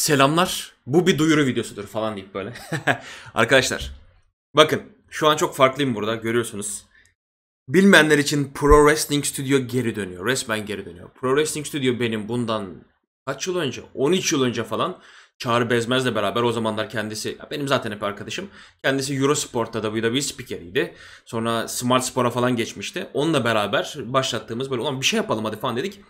selamlar bu bir duyuru videosudur falan deyip böyle. Arkadaşlar bakın şu an çok farklıyım burada görüyorsunuz. Bilmeyenler için Pro Wrestling Studio geri dönüyor. Resmen geri dönüyor. Pro Wrestling Studio benim bundan kaç yıl önce? 13 yıl önce falan Çağrı Bezmez'le beraber o zamanlar kendisi, benim zaten hep arkadaşım, kendisi Eurosport'ta WWE spikeriydi. Sonra Smart Spor'a falan geçmişti. Onunla beraber başlattığımız böyle olan bir şey yapalım hadi falan dedik.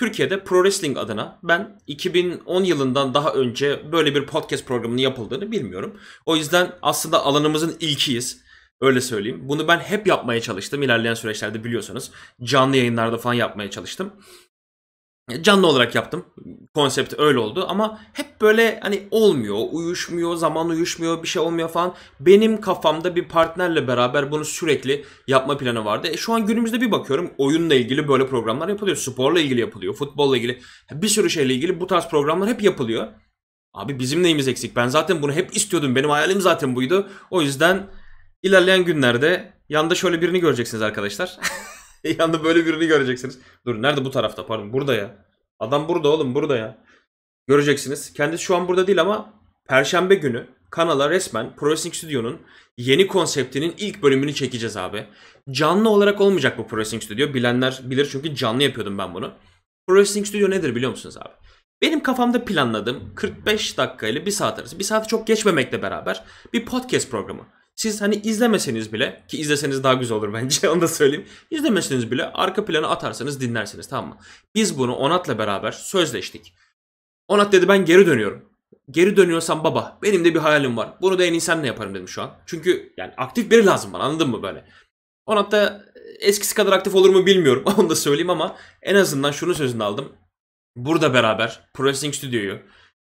Türkiye'de Pro Wrestling adına ben 2010 yılından daha önce böyle bir podcast programının yapıldığını bilmiyorum. O yüzden aslında alanımızın ilkiyiz. Öyle söyleyeyim. Bunu ben hep yapmaya çalıştım ilerleyen süreçlerde biliyorsanız. Canlı yayınlarda falan yapmaya çalıştım canlı olarak yaptım. Konsept öyle oldu ama hep böyle hani olmuyor, uyuşmuyor, zaman uyuşmuyor, bir şey olmuyor falan. Benim kafamda bir partnerle beraber bunu sürekli yapma planı vardı. E şu an günümüzde bir bakıyorum oyunla ilgili böyle programlar yapılıyor. Sporla ilgili yapılıyor, futbolla ilgili bir sürü şeyle ilgili bu tarz programlar hep yapılıyor. Abi bizim neyimiz eksik? Ben zaten bunu hep istiyordum. Benim hayalim zaten buydu. O yüzden ilerleyen günlerde yanda şöyle birini göreceksiniz arkadaşlar. Yanında böyle birini göreceksiniz. Dur nerede bu tarafta pardon burada ya. Adam burada oğlum burada ya. Göreceksiniz. Kendisi şu an burada değil ama Perşembe günü kanala resmen Pro Wrestling Studio'nun yeni konseptinin ilk bölümünü çekeceğiz abi. Canlı olarak olmayacak bu Pro Wrestling Studio. Bilenler bilir çünkü canlı yapıyordum ben bunu. Pro Wrestling Studio nedir biliyor musunuz abi? Benim kafamda planladığım 45 dakika ile 1 saat arası. 1 saati çok geçmemekle beraber bir podcast programı. Siz hani izlemeseniz bile ki izleseniz daha güzel olur bence onu da söyleyeyim. İzlemeseniz bile arka planı atarsanız dinlersiniz tamam mı? Biz bunu Onat'la beraber sözleştik. Onat dedi ben geri dönüyorum. Geri dönüyorsan baba benim de bir hayalim var. Bunu da en iyi senle yaparım dedim şu an. Çünkü yani aktif biri lazım bana anladın mı böyle? Onat da e, eskisi kadar aktif olur mu bilmiyorum onu da söyleyeyim ama en azından şunu sözünü aldım. Burada beraber Pro Wrestling Studio'yu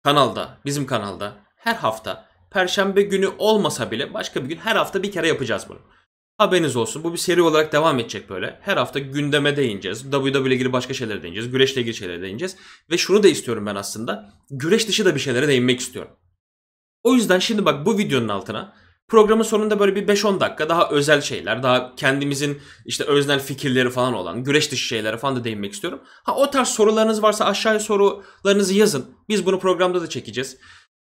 kanalda bizim kanalda her hafta Perşembe günü olmasa bile başka bir gün her hafta bir kere yapacağız bunu. Haberiniz olsun. Bu bir seri olarak devam edecek böyle. Her hafta gündeme değineceğiz. WWE ile ilgili başka şeylere değineceğiz. Güreşle ilgili şeylere değineceğiz. Ve şunu da istiyorum ben aslında. Güreş dışı da bir şeylere değinmek istiyorum. O yüzden şimdi bak bu videonun altına programın sonunda böyle bir 5-10 dakika daha özel şeyler, daha kendimizin işte öznel fikirleri falan olan, güreş dışı şeylere falan da değinmek istiyorum. Ha o tarz sorularınız varsa aşağıya sorularınızı yazın. Biz bunu programda da çekeceğiz.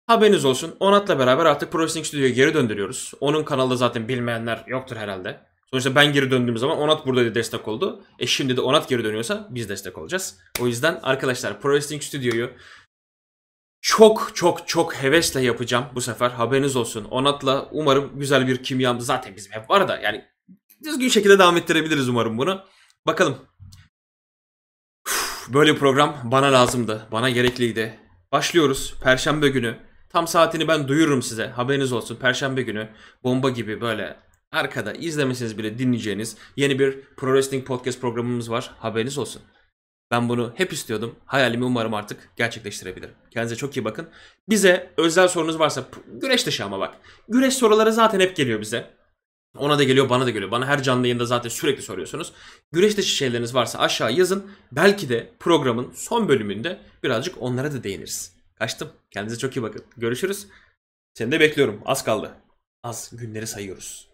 Haberiniz olsun. Onat'la beraber artık Pro Wrestling Studio'ya geri döndürüyoruz. Onun kanalda zaten bilmeyenler yoktur herhalde. Sonuçta ben geri döndüğüm zaman Onat burada da destek oldu. E şimdi de Onat geri dönüyorsa biz destek olacağız. O yüzden arkadaşlar Pro Wrestling Studio'yu çok çok çok hevesle yapacağım bu sefer. Haberiniz olsun. Onat'la umarım güzel bir kimyam zaten bizim hep var da yani düzgün şekilde devam ettirebiliriz umarım bunu. Bakalım. böyle program bana lazımdı. Bana gerekliydi. Başlıyoruz. Perşembe günü Tam saatini ben duyururum size. Haberiniz olsun. Perşembe günü bomba gibi böyle arkada izlemeseniz bile dinleyeceğiniz yeni bir Pro Wrestling Podcast programımız var. Haberiniz olsun. Ben bunu hep istiyordum. Hayalimi umarım artık gerçekleştirebilirim. Kendinize çok iyi bakın. Bize özel sorunuz varsa güreş dışı ama bak. Güreş soruları zaten hep geliyor bize. Ona da geliyor bana da geliyor. Bana her canlı yayında zaten sürekli soruyorsunuz. Güreş dışı şeyleriniz varsa aşağı yazın. Belki de programın son bölümünde birazcık onlara da değiniriz. Kaçtım. Kendinize çok iyi bakın. Görüşürüz. Seni de bekliyorum. Az kaldı. Az günleri sayıyoruz.